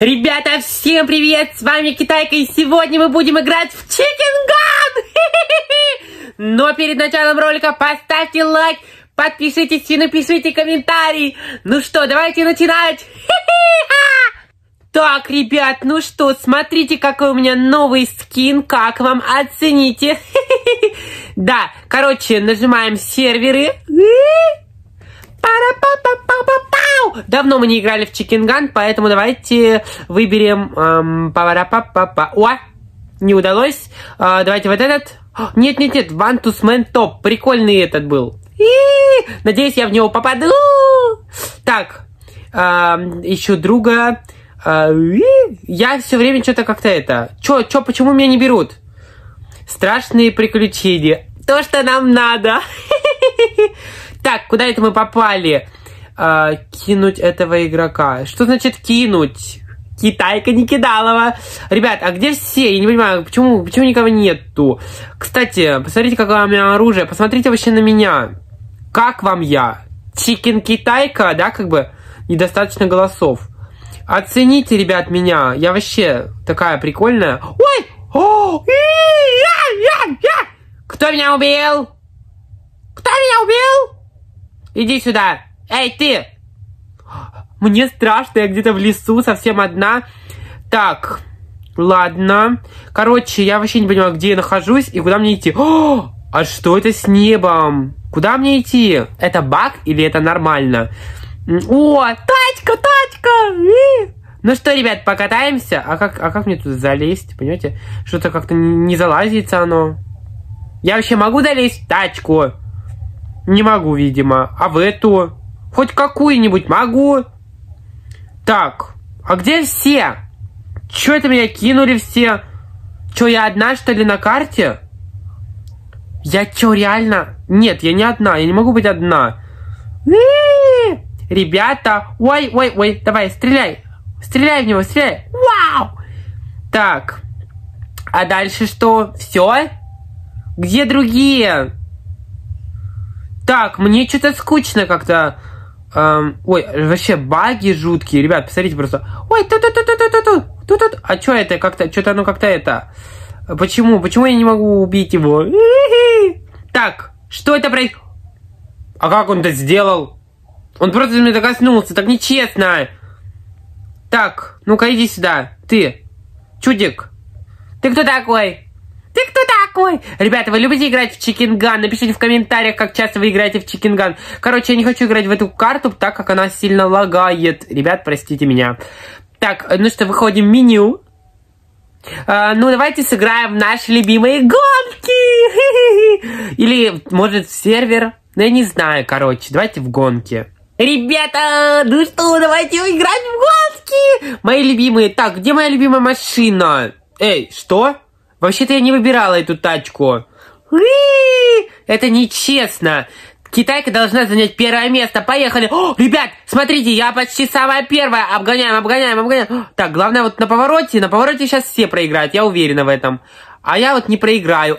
Ребята, всем привет! С вами Китайка, и сегодня мы будем играть в Chicken Gun! Но перед началом ролика поставьте лайк, подпишитесь и напишите комментарий. Ну что, давайте начинать! Так, ребят, ну что, смотрите, какой у меня новый скин, как вам, оцените. Да, короче, нажимаем серверы. Пара-па-па-па-па-па мяу! Давно мы не играли в чикинган, поэтому давайте выберем эм, папа па па па О, не удалось. Э, давайте вот этот. Нет-нет-нет, One to Man Прикольный этот был. И -и -и! Надеюсь, я в него попаду. Так, э, ищу друга. Э, я все время что-то как-то это... Че Че почему меня не берут? Страшные приключения. То, что нам надо. Так, куда это мы попали? э, кинуть этого игрока. Что значит кинуть? Китайка не кидалова. Ребят, а где все? Я не понимаю, почему, почему никого нету? Кстати, посмотрите, какое у меня оружие. Посмотрите вообще на меня. Как вам я? Чикен китайка, да, как бы недостаточно голосов. Оцените, ребят, меня. Я вообще такая прикольная. Ой! О! Кто меня убил? Кто меня убил? Иди сюда. Эй, ты! Мне страшно, я где-то в лесу совсем одна. Так, ладно. Короче, я вообще не понимаю, где я нахожусь и куда мне идти. О, а что это с небом? Куда мне идти? Это баг или это нормально? О, тачка, тачка! Ну что, ребят, покатаемся? А как, а как мне тут залезть, понимаете? Что-то как-то не залазится оно. Я вообще могу залезть в тачку? Не могу, видимо. А в эту? Хоть какую-нибудь могу. Так, а где все? Чё это меня кинули все? Чё, я одна, что ли, на карте? Я чё, реально? Нет, я не одна, я не могу быть одна. М-м-м. Ребята, ой, ой, ой, давай, стреляй. Стреляй в него, стреляй. Вау! Так, а дальше что? Все? Где другие? Так, мне что-то скучно как-то. Эм, ой, вообще баги жуткие, ребят, посмотрите просто. Ой, тут-тут-тут-тут-тут, тут-тут, ту А что это как-то, что-то оно как-то это... Почему? Почему я не могу убить его? Так, что это происходит? А как он это сделал? Он просто мне докоснулся, так нечестно. Так, ну-ка иди сюда, ты, чудик. Ты кто такой? Ты кто такой. Ребята, вы любите играть в чикинган? Напишите в комментариях, как часто вы играете в чикинган. Короче, я не хочу играть в эту карту, так как она сильно лагает. Ребят, простите меня. Так, ну что, выходим в меню. А, ну, давайте сыграем в наши любимые гонки. Или, может, в сервер. Ну, я не знаю, короче. Давайте в гонки. Ребята, ну что, давайте играть в гонки. Мои любимые. Так, где моя любимая машина? Эй, что? Вообще-то я не выбирала эту тачку. Это нечестно. Китайка должна занять первое место. Поехали. О, ребят, смотрите, я почти самая первая. Обгоняем, обгоняем, обгоняем. Так, главное вот на повороте. На повороте сейчас все проиграют, я уверена в этом. А я вот не проиграю.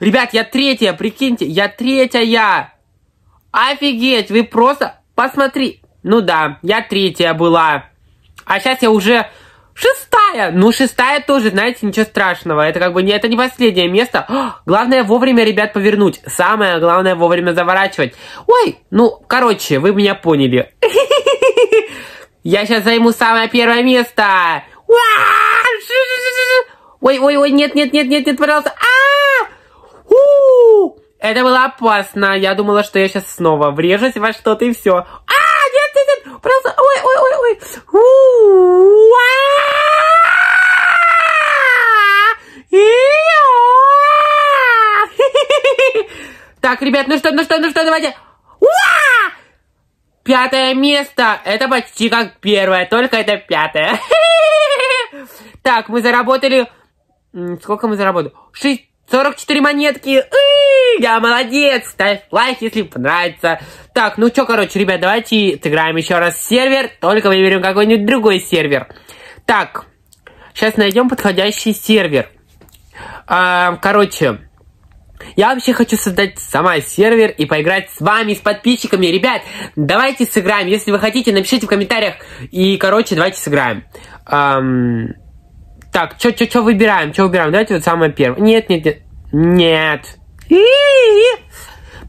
Ребят, я третья, прикиньте, я третья. Офигеть, вы просто... Посмотри. Ну да, я третья была. А сейчас я уже Шестая! Ну, шестая тоже, знаете, ничего страшного. Это как бы не, это не последнее место. О, главное вовремя, ребят, повернуть. Самое главное вовремя заворачивать. Ой, ну, короче, вы меня поняли. Я сейчас займу самое первое место. Ой, ой, ой, нет, нет, нет, нет, нет, пожалуйста. А! Это было опасно. Я думала, что я сейчас снова врежусь во что-то и все. А, нет, нет, нет, просто, ой, ой, ой, ой. Так, ребят, ну что, ну что, ну что, давайте. Уа! Пятое место. Это почти как первое, только это пятое. Так, мы заработали... Сколько мы заработали? 44 монетки. Я молодец. Ставь лайк, если понравится. Так, ну что, короче, ребят, давайте сыграем еще раз сервер. Только выберем какой-нибудь другой сервер. Так, сейчас найдем подходящий сервер. А, короче, я вообще хочу создать сама сервер и поиграть с вами, с подписчиками. Ребят, давайте сыграем. Если вы хотите, напишите в комментариях. И, короче, давайте сыграем. Эм... Так, что чё, чё выбираем? Что выбираем? Давайте вот самое первое. Нет, нет, нет. Нет.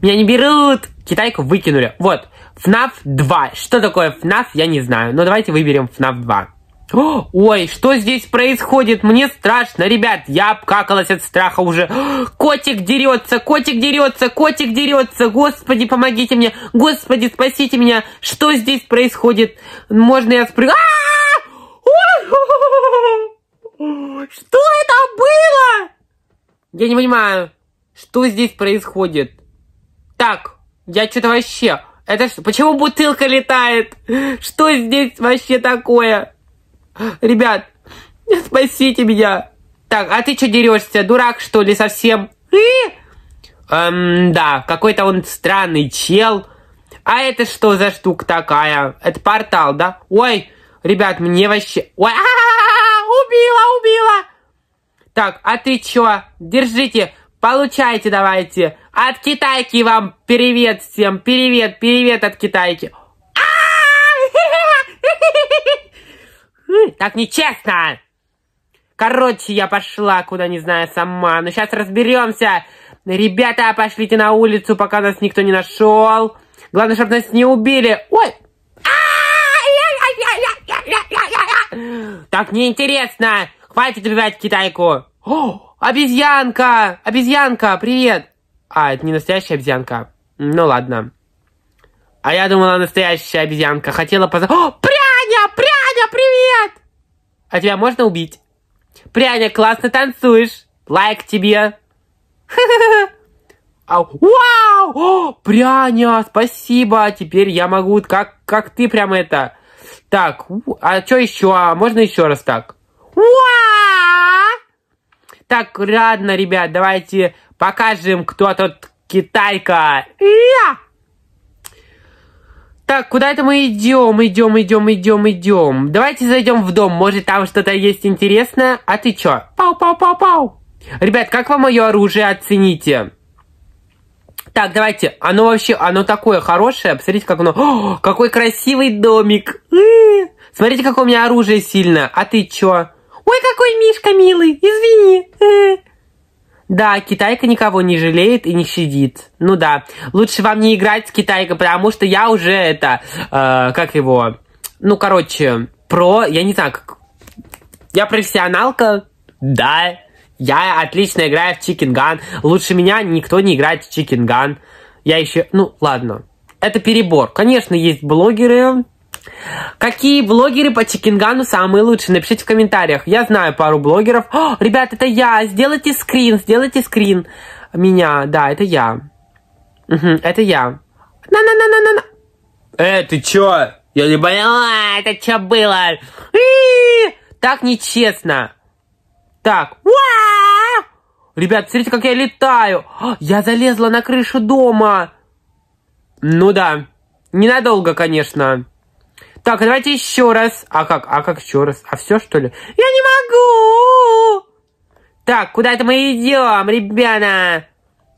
Меня не берут. Китайку выкинули. Вот. FNAF 2. Что такое FNAF, я не знаю. Но давайте выберем FNAF 2. Ой, что здесь происходит? Мне страшно, ребят. Я обкакалась от страха уже. Котик дерется, котик дерется, котик дерется. Господи, помогите мне. Господи, спасите меня. Что здесь происходит? Можно я спрыгну? А! Что это было? Я не понимаю, что здесь происходит. Так, я что-то вообще... Это что? Почему бутылка летает? Что здесь вообще такое? Ребят, спасите меня. Так, а ты что дерешься? Дурак, что ли, совсем? Эм, да, какой-то он странный чел. А это что за штука такая? Это портал, да? Ой, ребят, мне вообще... Ой, а -а -а, а, а, а убила, убила! Так, а ты чё? Держите, получайте давайте. От китайки вам привет всем, привет, привет от китайки. Так нечестно! Короче, я пошла, куда не знаю сама. Но ну, сейчас разберемся. Ребята, пошлите на улицу, пока нас никто не нашел. Главное, чтобы нас не убили. Ой! Так неинтересно. Хватит убивать китайку. О, обезьянка! Обезьянка, привет! А, это не настоящая обезьянка. Ну ладно. А я думала, настоящая обезьянка. Хотела поза... О, привет! Пряня, Пряня, привет! А тебя можно убить? Пряня, классно танцуешь. Лайк тебе. Вау! пряня, спасибо. Теперь я могу, как, как ты прям это. Так, а что еще? А можно еще раз так? Так, ладно, ребят, давайте покажем, кто тут китайка. Я! Так, куда это мы идем? Идем, идем, идем, идем. Давайте зайдем в дом. Может, там что-то есть интересное? А ты чё? Пау-пау-пау-пау. Ребят, как вам мое оружие оцените? Так, давайте. Оно вообще, оно такое хорошее. Посмотрите, как оно... О, какой красивый домик. Э! Смотрите, какое у меня оружие сильное. А ты чё? Ой, какой Мишка милый. Извини. Э! Да, китайка никого не жалеет и не щадит. Ну да, лучше вам не играть с китайкой, потому что я уже это, э, как его, ну короче, про, я не так, я профессионалка, да, я отлично играю в чикинган, лучше меня никто не играет в чикинган. Я еще, ну ладно, это перебор. Конечно, есть блогеры, Какие блогеры по Чикингану самые лучшие? Напишите в комментариях. Я знаю пару блогеров. О, ребят, это я. Сделайте скрин, сделайте скрин меня. Да, это я. Угу, это я. На-на-на-на-на-на. Э, ты чё? Я не поняла, это чё было? И-и-и! Так нечестно. Так. Уа! Ребят, смотрите, как я летаю. Я залезла на крышу дома. Ну да. Ненадолго, конечно. Так, давайте еще раз. А как? А как еще раз? А все, что ли? Я не могу! Так, куда это мы идем, ребята?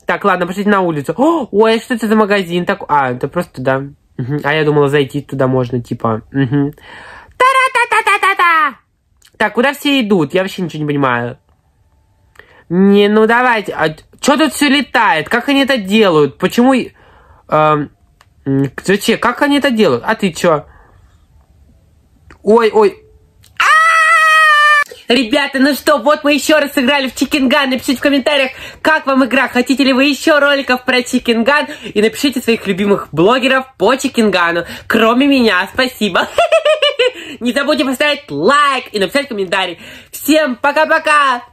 Так, ладно, пошли на улицу. О, ой, что это за магазин? Так, а, это просто туда. Угу. А я думала, зайти туда можно, типа. Угу. Та-ра-та-та-та-та-та! Так, куда все идут? Я вообще ничего не понимаю. Не, ну давайте. А, что тут все летает? Как они это делают? Почему... Эм, зачем? Как они это делают? А ты чё? Ой, ой. А! Ребята, ну что, вот мы еще раз сыграли в Чикинган. Напишите в комментариях, как вам игра. Хотите ли вы еще роликов про Чикинган? И напишите своих любимых блогеров по Чикингану. Кроме меня, спасибо. Не забудьте поставить лайк и написать комментарий. Всем пока-пока!